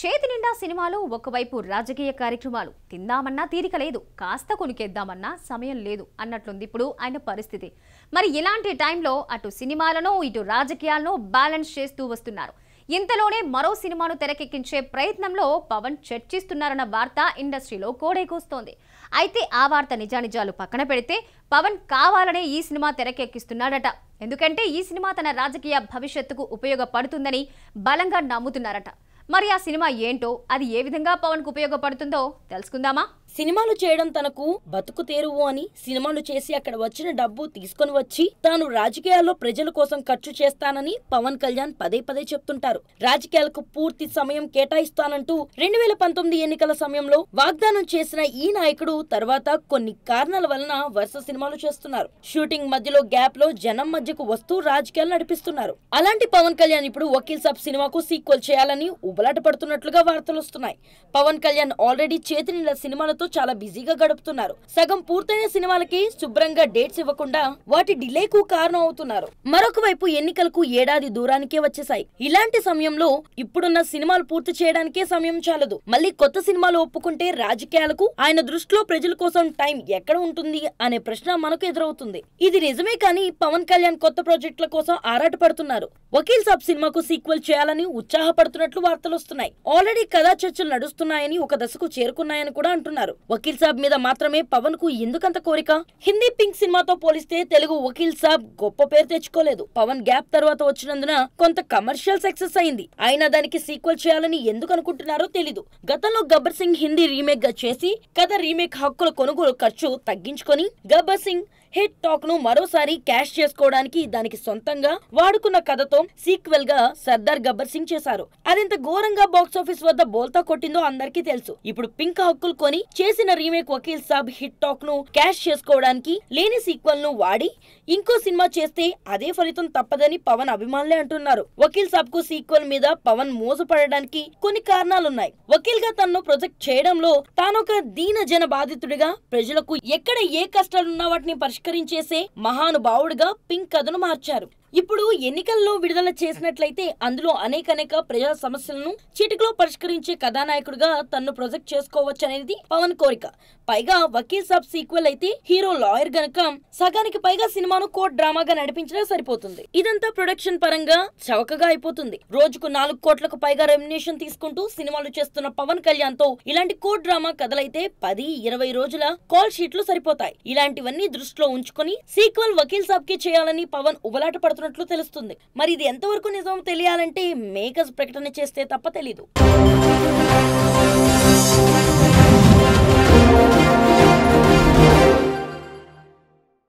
చేతి నిండా సినిమాలు ఒకవైపు రాజకీయ కార్యక్రమాలు తిందామన్నా తీరిక లేదు కాస్త కొనుకేద్దామన్నా సమయం లేదు అన్నట్లుంది ఇప్పుడు ఆయన పరిస్థితి మరి ఇలాంటి టైంలో అటు సినిమాలను ఇటు రాజకీయాలను బ్యాలెన్స్ చేస్తూ వస్తున్నారు ఇంతలోనే మరో సినిమాను తెరకెక్కించే ప్రయత్నంలో పవన్ చర్చిస్తున్నారన్న వార్త ఇండస్ట్రీలో కోడేకూస్తోంది అయితే ఆ వార్త నిజానిజాలు పక్కన పెడితే పవన్ కావాలనే ఈ సినిమా తెరకెక్కిస్తున్నాడట ఎందుకంటే ఈ సినిమా తన రాజకీయ భవిష్యత్తుకు ఉపయోగపడుతుందని బలంగా నమ్ముతున్నారట మరి ఆ సినిమా ఏంటో అది ఏ విధంగా పవన్కు ఉపయోగపడుతుందో తెలుసుకుందామా సినిమాలు చేయడం తనకు బతుకు తేరువు అని సినిమాలు చేసి అక్కడ వచ్చిన డబ్బు తీసుకొని వచ్చి తాను రాజకీయాల్లో ప్రజల కోసం ఖర్చు చేస్తానని పవన్ కళ్యాణ్ పదే పదే చెప్తుంటారు రాజకీయాలకు పూర్తి సమయం కేటాయిస్తానంటూ రెండు వేల పంతొమ్మిది ఎన్నికల సమయంలో వాగ్దానం చేసిన ఈ నాయకుడు తర్వాత కొన్ని కారణాల వలన వరుస సినిమాలు చేస్తున్నారు షూటింగ్ మధ్యలో గ్యాప్ లో జనం మధ్యకు వస్తూ రాజకీయాలు నడిపిస్తున్నారు అలాంటి పవన్ కళ్యాణ్ ఇప్పుడు వకీల్ సాబ్ సినిమాకు సీక్వెల్ చేయాలని ఉబలాట పడుతున్నట్లుగా వార్తలు వస్తున్నాయి పవన్ కళ్యాణ్ ఆల్రెడీ చేతి సినిమాలతో తో చాలా బిజీగా గడుపుతున్నారు సగం పూర్తయిన సినిమాలకి శుభ్రంగా డేట్స్ ఇవ్వకుండా వాటి డిలేకు కారణం అవుతున్నారు మరొక వైపు ఎన్నికలకు ఏడాది దూరానికే వచ్చేసాయి ఇలాంటి సమయంలో ఇప్పుడున్న సినిమాలు పూర్తి చేయడానికే సమయం చాలదు మళ్ళీ కొత్త సినిమాలు ఒప్పుకుంటే రాజకీయాలకు ఆయన దృష్టిలో ప్రజల కోసం టైం ఎక్కడ ఉంటుంది అనే ప్రశ్న మనకు ఎదురవుతుంది ఇది నిజమే కానీ పవన్ కళ్యాణ్ కొత్త ప్రాజెక్టుల కోసం ఆరాటపడుతున్నారు వకీల్ సాబ్ సినిమాకు సీక్వెల్ చేయాలని ఉత్సాహపడుతున్నట్లు వార్తలు వస్తున్నాయి ఆల్రెడీ కథా చర్చలు నడుస్తున్నాయని ఒక దశకు చేరుకున్నాయని కూడా అంటున్నారు వకీల్ సాబ్ మీద మాత్రమే పవన్ కు ఎందుకంత కోరిక హిందీ పింక్ సినిమాతో పోలిస్తే తెలుగు వకీల్ సాబ్ గొప్ప పేరు తెచ్చుకోలేదు పవన్ గ్యాప్ తర్వాత వచ్చినందున కొంత కమర్షియల్ సక్సెస్ అయింది అయినా దానికి సీక్వెల్ చేయాలని ఎందుకు అనుకుంటున్నారో తెలీదు గతంలో గబ్బర్ సింగ్ హిందీ రీమేక్ గా చేసి కథ రీమేక్ హక్కుల కొనుగోలు ఖర్చు తగ్గించుకొని గబ్బర్ సింగ్ హిట్ టాక్ ను మరోసారి క్యాష్ చేసుకోవడానికి దానికి సొంతంగా వాడుకున్న కథతో సీక్వెల్ గా సర్దార్ గబ్బర్ సింగ్ చేశారు అదెంత ఘోరంగా బాక్స్ ఆఫీస్ వద్ద బోల్తా కొట్టిందో అందరికీ తెలుసు ఇప్పుడు పింక్ హక్కులు కొని చేసిన remake Vakeel Saab hit talk ను క్యాష్ చేసుకోవడానికి లేని సీక్వెల్ ను వాడి ఇంకో సినిమా చేస్తే అదే ఫలితం తప్పదని పవన్ అభిమానులే అంటున్నారు వకీల్ సాబ్ కు సీక్వెల్ మీద పవన్ మోసపడడానికి కొన్ని కారణాలున్నాయి వకీల్ గా తనను ప్రొజెక్ట్ చేయడంలో తానొక దీన జన బాధితుడిగా ప్రజలకు ఎక్కడ ఏ కష్టాలున్నా వాటిని పరిష్కారం పరిష్కరించేసే మహానుభావుడిగా పింక్ కథను మార్చారు ఇప్పుడు ఎన్నికల్లో విడుదల చేసినట్లయితే అందులో అనేక అనేక ప్రజా సమస్యలను చిటికలో పరిష్కరించే కథానాయకుడిగా తన్ను ప్రొజెక్ట్ చేసుకోవచ్చు అనేది పవన్ కోరిక పైగా వకీల్ సాబ్ సీక్వెల్ అయితే హీరో లాయర్ గనక సగానికి పైగా సినిమాను కోర్ట్ డ్రామాగా నడిపించడం సరిపోతుంది ఇదంతా ప్రొడక్షన్ పరంగా చవకగా అయిపోతుంది రోజుకు నాలుగు కోట్లకు పైగా రెమ్యునేషన్ తీసుకుంటూ సినిమాలు చేస్తున్న పవన్ కళ్యాణ్ తో ఇలాంటి కోర్ట్ డ్రామా కథలైతే పది ఇరవై రోజుల కాల్ షీట్లు సరిపోతాయి ఇలాంటివన్నీ దృష్టిలో ఉంచుకొని సీక్వెల్ వకీల్ సాబ్ కి చేయాలని పవన్ ఉబలాట మాట్లాడుతున్నట్లు తెలుస్తుంది మరి ఇది ఎంతవరకు నిజం తెలియాలంటే మేకర్స్ ప్రకటన చేస్తే తప్ప తెలీదు